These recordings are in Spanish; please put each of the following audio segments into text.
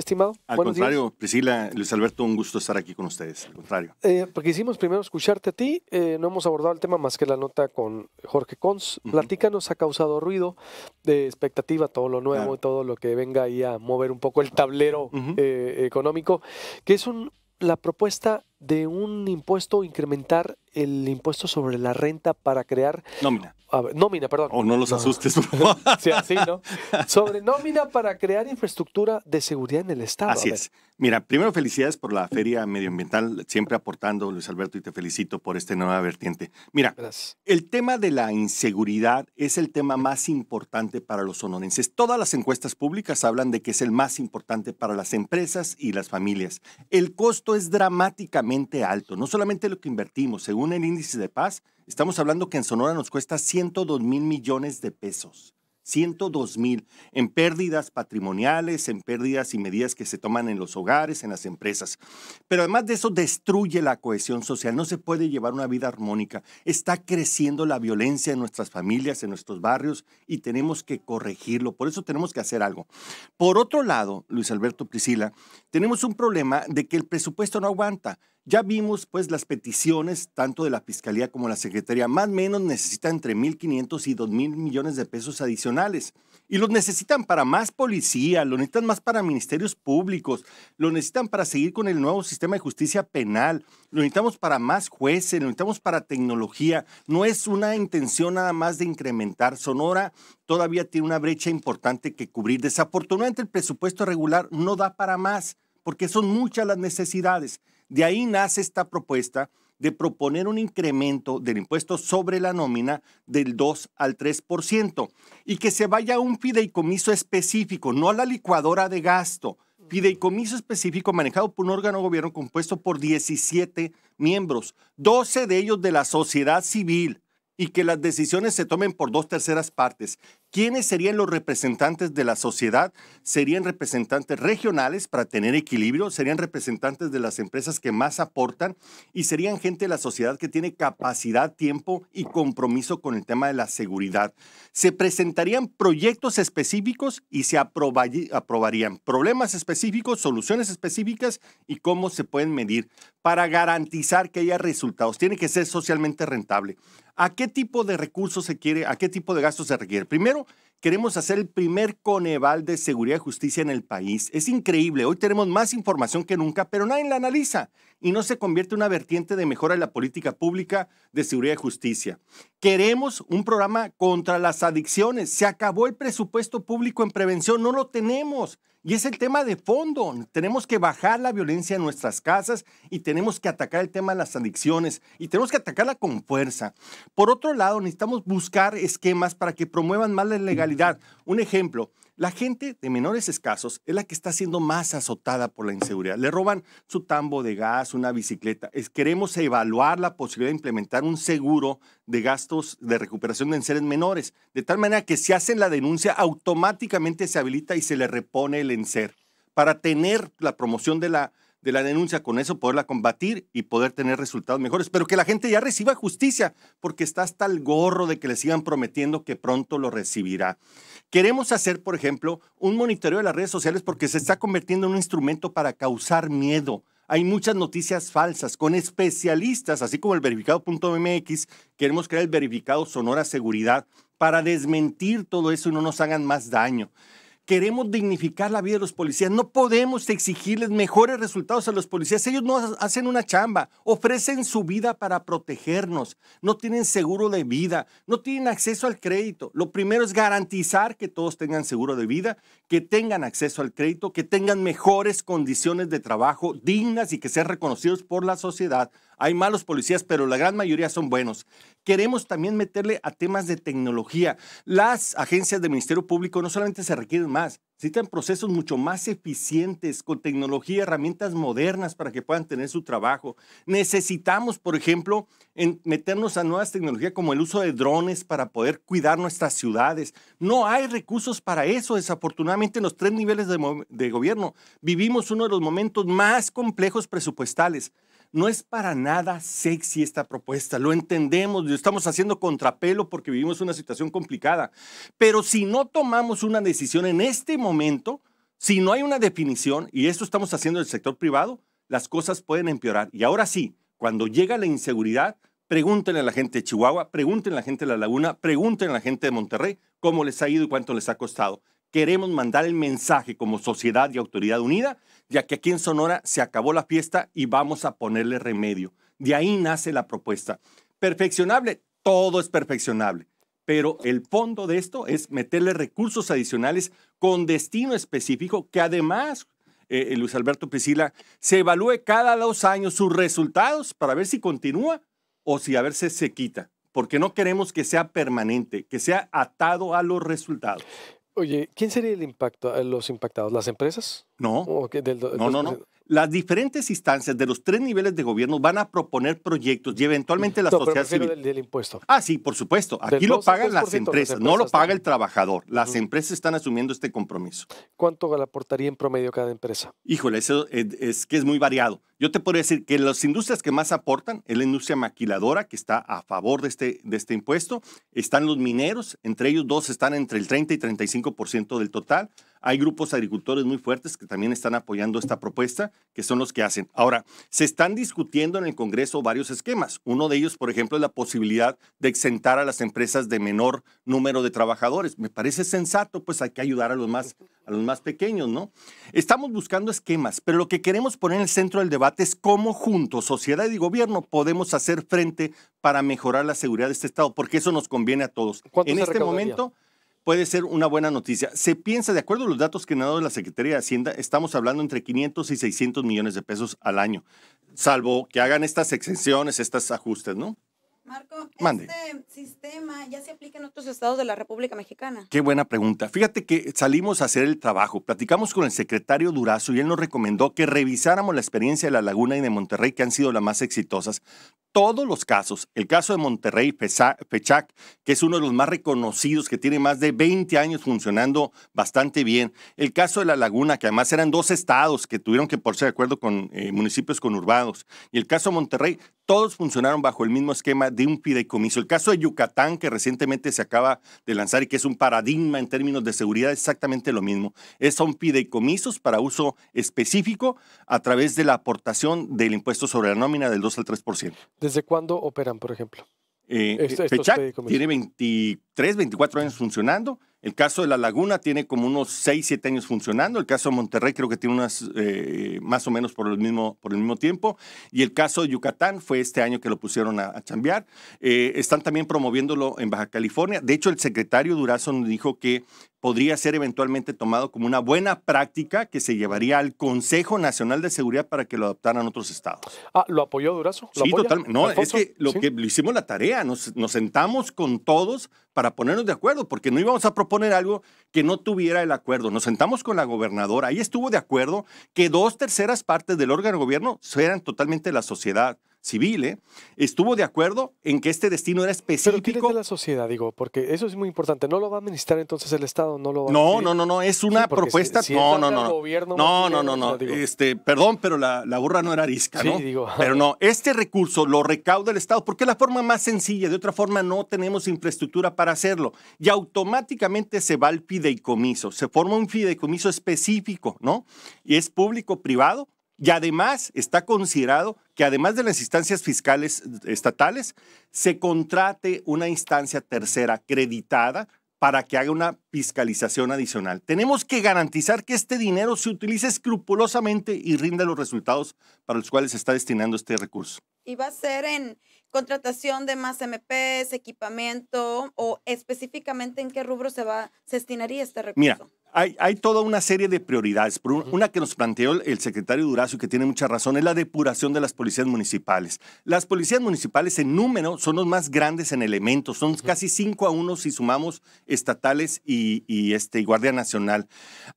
estimado. Al contrario, Priscila, Luis Alberto, un gusto estar aquí con ustedes. Al contrario. Eh, porque hicimos primero escucharte a ti. Eh, no hemos abordado el tema más que la nota con Jorge Cons. Platica nos ha causado ruido de expectativa todo lo nuevo, todo lo que venga ahí a mover un poco el tablero eh, económico, que es un, la propuesta de un impuesto incrementar el impuesto sobre la renta para crear nómina. A ver, nómina, perdón. O oh, no los asustes. sí, así, ¿no? Sobre nómina para crear infraestructura de seguridad en el estado. Así es. Mira, primero felicidades por la feria medioambiental, siempre aportando Luis Alberto y te felicito por esta nueva vertiente. Mira, el tema de la inseguridad es el tema más importante para los sonorenses. Todas las encuestas públicas hablan de que es el más importante para las empresas y las familias. El costo es dramáticamente alto. No solamente lo que invertimos, según el índice de paz, estamos hablando que en Sonora nos cuesta 102 mil millones de pesos. 102 mil en pérdidas patrimoniales, en pérdidas y medidas que se toman en los hogares, en las empresas. Pero además de eso, destruye la cohesión social. No se puede llevar una vida armónica. Está creciendo la violencia en nuestras familias, en nuestros barrios, y tenemos que corregirlo. Por eso tenemos que hacer algo. Por otro lado, Luis Alberto Priscila, tenemos un problema de que el presupuesto no aguanta. Ya vimos pues las peticiones tanto de la Fiscalía como de la Secretaría, más o menos necesitan entre 1.500 y 2.000 millones de pesos adicionales. Y los necesitan para más policía, lo necesitan más para ministerios públicos, lo necesitan para seguir con el nuevo sistema de justicia penal, lo necesitamos para más jueces, lo necesitamos para tecnología. No es una intención nada más de incrementar. Sonora todavía tiene una brecha importante que cubrir. Desafortunadamente el presupuesto regular no da para más porque son muchas las necesidades. De ahí nace esta propuesta de proponer un incremento del impuesto sobre la nómina del 2 al 3% y que se vaya a un fideicomiso específico, no a la licuadora de gasto. Fideicomiso específico manejado por un órgano gobierno compuesto por 17 miembros, 12 de ellos de la sociedad civil, y que las decisiones se tomen por dos terceras partes. ¿Quiénes serían los representantes de la sociedad? ¿Serían representantes regionales para tener equilibrio? ¿Serían representantes de las empresas que más aportan? ¿Y serían gente de la sociedad que tiene capacidad, tiempo y compromiso con el tema de la seguridad? Se presentarían proyectos específicos y se aprobarían problemas específicos, soluciones específicas y cómo se pueden medir para garantizar que haya resultados. Tiene que ser socialmente rentable. ¿A qué tipo de recursos se quiere, a qué tipo de gastos se requiere? Primero, queremos hacer el primer Coneval de Seguridad y Justicia en el país. Es increíble, hoy tenemos más información que nunca, pero nadie la analiza y no se convierte en una vertiente de mejora en la política pública de seguridad y justicia. Queremos un programa contra las adicciones. Se acabó el presupuesto público en prevención, no lo tenemos. Y es el tema de fondo. Tenemos que bajar la violencia en nuestras casas y tenemos que atacar el tema de las adicciones y tenemos que atacarla con fuerza. Por otro lado, necesitamos buscar esquemas para que promuevan más la legalidad. Un ejemplo, la gente de menores escasos es la que está siendo más azotada por la inseguridad. Le roban su tambo de gas, una bicicleta. queremos evaluar la posibilidad de implementar un seguro de gastos de recuperación de enseres menores, de tal manera que si hacen la denuncia, automáticamente se habilita y se le repone el enser para tener la promoción de la de la denuncia, con eso poderla combatir y poder tener resultados mejores, pero que la gente ya reciba justicia, porque está hasta el gorro de que le sigan prometiendo que pronto lo recibirá. Queremos hacer, por ejemplo, un monitoreo de las redes sociales porque se está convirtiendo en un instrumento para causar miedo. Hay muchas noticias falsas con especialistas, así como el verificado.mx. Queremos crear el verificado Sonora Seguridad para desmentir todo eso y no nos hagan más daño queremos dignificar la vida de los policías. No podemos exigirles mejores resultados a los policías. Ellos no hacen una chamba, ofrecen su vida para protegernos. No tienen seguro de vida, no tienen acceso al crédito. Lo primero es garantizar que todos tengan seguro de vida, que tengan acceso al crédito, que tengan mejores condiciones de trabajo dignas y que sean reconocidos por la sociedad. Hay malos policías, pero la gran mayoría son buenos queremos también meterle a temas de tecnología. Las agencias del Ministerio Público no solamente se requieren más, necesitan procesos mucho más eficientes, con tecnología, herramientas modernas para que puedan tener su trabajo. Necesitamos, por ejemplo, meternos a nuevas tecnologías como el uso de drones para poder cuidar nuestras ciudades. No hay recursos para eso, desafortunadamente, en los tres niveles de gobierno. Vivimos uno de los momentos más complejos presupuestales. No es para nada sexy esta propuesta, lo entendemos, lo estamos haciendo contrapelo porque vivimos una situación complicada. Pero si no tomamos una decisión en este momento, si no hay una definición, y esto estamos haciendo en el sector privado, las cosas pueden empeorar. Y ahora sí, cuando llega la inseguridad, pregúntenle a la gente de Chihuahua, pregúntenle a la gente de La Laguna, pregúntenle a la gente de Monterrey cómo les ha ido y cuánto les ha costado queremos mandar el mensaje como sociedad y autoridad unida, ya que aquí en Sonora se acabó la fiesta y vamos a ponerle remedio. De ahí nace la propuesta. Perfeccionable, todo es perfeccionable, pero el fondo de esto es meterle recursos adicionales con destino específico que además... Eh, eh, Luis Alberto Priscila, se evalúe cada dos años sus resultados para ver si continúa o si a ver si se quita porque no queremos que sea permanente, que sea atado a los resultados. Oye, ¿quién sería el impacto, eh, los impactados? ¿Las empresas? No, no, no, Las diferentes instancias de los tres niveles de gobierno van a proponer proyectos y eventualmente la sociedad civil. Del, del, impuesto. Ah, sí, por supuesto. Aquí lo pagan las empresas, no lo paga el trabajador. Las empresas están asumiendo este compromiso. ¿Cuánto le aportaría en promedio cada empresa? Híjole, eso es, que es muy variado. Yo te podría decir que las industrias que más aportan es la industria maquiladora, que está a favor de este, de este impuesto. Están los mineros, entre ellos dos están entre el 30 y 35% del total. Hay grupos agricultores muy fuertes que también están apoyando esta propuesta, que son los que hacen. Ahora, se están discutiendo en el Congreso varios esquemas. Uno de ellos, por ejemplo, es la posibilidad de exentar a las empresas de menor número de trabajadores. Me parece sensato, pues hay que ayudar a los más, a los más pequeños, ¿no? Estamos buscando esquemas, pero lo que queremos poner en el centro del debate es cómo juntos, sociedad y gobierno, podemos hacer frente para mejorar la seguridad de este Estado, porque eso nos conviene a todos. En este momento puede ser una buena noticia. Se piensa, de acuerdo a los datos que han dado la Secretaría de Hacienda, estamos hablando entre 500 y 600 millones de pesos al año, salvo que hagan estas exenciones, estos ajustes, ¿no? Marco, Mande. este sistema ya se aplica en otros estados de la República Mexicana. Qué buena pregunta. Fíjate que salimos a hacer el trabajo, platicamos con el secretario Durazo y él nos recomendó que revisáramos la experiencia de La Laguna y de Monterrey, que han sido las más exitosas, todos los casos, el caso de Monterrey fechac que es uno de los más reconocidos, que tiene más de 20 años funcionando bastante bien, el caso de La Laguna, que además eran dos estados que tuvieron que ser de acuerdo con eh, municipios conurbados, y el caso de Monterrey, todos funcionaron bajo el mismo esquema de un fideicomiso. El caso de Yucatán, que recientemente se acaba de lanzar y que es un paradigma en términos de seguridad, exactamente lo mismo. son fideicomisos para uso específico a través de la aportación del impuesto sobre la nómina del 2 al 3%. ¿Desde cuándo operan, por ejemplo? Eh, eh, tiene 23, 24 años funcionando el caso de La Laguna tiene como unos 6, 7 años funcionando. El caso de Monterrey creo que tiene unas eh, más o menos por el, mismo, por el mismo tiempo. Y el caso de Yucatán fue este año que lo pusieron a, chambear. Eh, están también promoviéndolo en Baja California. De hecho, el secretario Durazo nos dijo que podría ser eventualmente tomado como una buena práctica que se llevaría al Consejo Nacional de Seguridad para que lo adoptaran otros estados. Ah, ¿lo apoyó Durazo? sí, totalmente. No, es que lo que hicimos la tarea, nos sentamos con todos para ponernos de acuerdo, porque no íbamos a proponer algo que no tuviera el acuerdo. Nos sentamos con la gobernadora, ahí estuvo de acuerdo que dos terceras partes del órgano de gobierno fueran totalmente la sociedad civil, ¿eh? estuvo de acuerdo en que este destino era específico. la sociedad, digo, porque eso es muy importante. ¿No lo va a administrar entonces el Estado? ¿No lo va no, no, no, no, es una propuesta. no, no, Gobierno, no, no, no, no. Este, perdón, pero la, burra no era arisca, ¿no? Digo. Pero no, este recurso lo recauda el Estado porque es la forma más sencilla. De otra forma, no tenemos infraestructura para hacerlo. Y automáticamente se va al fideicomiso. Se forma un fideicomiso específico, ¿no? Y es público-privado. Y además está considerado que además de las instancias fiscales estatales, se contrate una instancia tercera acreditada para que haga una fiscalización adicional. Tenemos que garantizar que este dinero se utilice escrupulosamente y rinda los resultados para los cuales se está destinando este recurso. Y va a ser en contratación de más MPs, equipamiento o específicamente en qué rubro se va se destinaría este recurso. Mira, hay, toda una serie de prioridades. Una que nos planteó el secretario Durazo y que tiene mucha razón es la depuración de las policías municipales. Las policías municipales en número son los más grandes en elementos, son casi 5 a 1 si sumamos estatales y, este, y Guardia Nacional.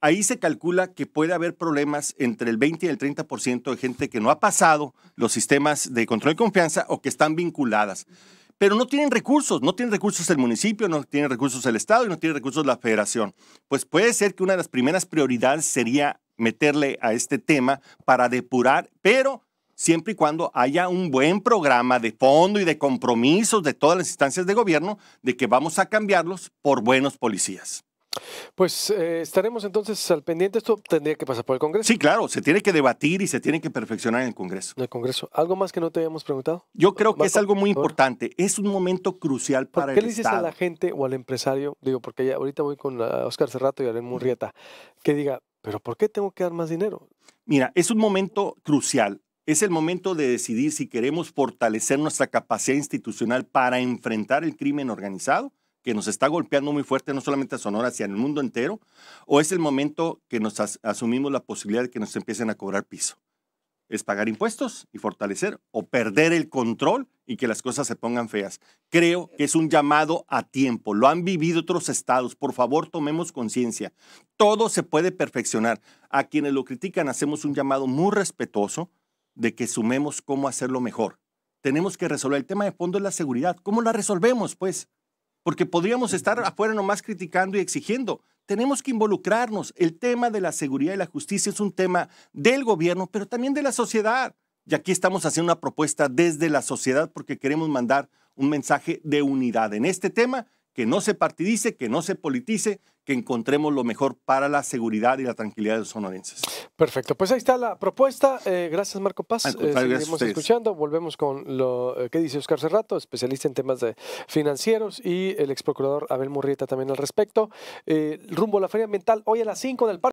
Ahí se calcula que puede haber problemas entre el 20 y el 30% de gente que no ha pasado los sistemas de control y confianza o que están vinculadas pero no tienen recursos, no tienen recursos el municipio, no tienen recursos el Estado y no tienen recursos la federación. Pues puede ser que una de las primeras prioridades sería meterle a este tema para depurar, pero siempre y cuando haya un buen programa de fondo y de compromisos de todas las instancias de gobierno de que vamos a cambiarlos por buenos policías. Pues eh, estaremos entonces al pendiente. Esto tendría que pasar por el Congreso. Sí, claro, se tiene que debatir y se tiene que perfeccionar en el Congreso. el Congreso. ¿Algo más que no te habíamos preguntado? Yo creo que es algo muy importante. Es un momento crucial para el Estado. ¿Qué le dices a la gente o al empresario? Digo, porque ya ahorita voy con Oscar Cerrato y Alan Murrieta, que diga, ¿pero por qué tengo que dar más dinero? Mira, es un momento crucial. Es el momento de decidir si queremos fortalecer nuestra capacidad institucional para enfrentar el crimen organizado que nos está golpeando muy fuerte, no solamente a Sonora, sino al mundo entero? ¿O es el momento que nos asumimos la posibilidad de que nos empiecen a cobrar piso? ¿Es pagar impuestos y fortalecer o perder el control y que las cosas se pongan feas? Creo que es un llamado a tiempo. Lo han vivido otros estados. Por favor, tomemos conciencia. Todo se puede perfeccionar. A quienes lo critican, hacemos un llamado muy respetuoso de que sumemos cómo hacerlo mejor. Tenemos que resolver el tema de fondo de la seguridad. ¿Cómo la resolvemos, pues? porque podríamos estar afuera nomás criticando y exigiendo. Tenemos que involucrarnos. El tema de la seguridad y la justicia es un tema del gobierno, pero también de la sociedad. Y aquí estamos haciendo una propuesta desde la sociedad porque queremos mandar un mensaje de unidad en este tema, que no se partidice, que no se politice, que encontremos lo mejor para la seguridad y la tranquilidad de los sonorenses. Perfecto, pues ahí está la propuesta. Eh, gracias Marco Paz. Eh, seguimos escuchando. Volvemos con lo eh, que dice Oscar Cerrato, especialista en temas de financieros y el ex procurador Abel Murrieta también al respecto. rumbo a la Feria Ambiental hoy a las 5 del parque.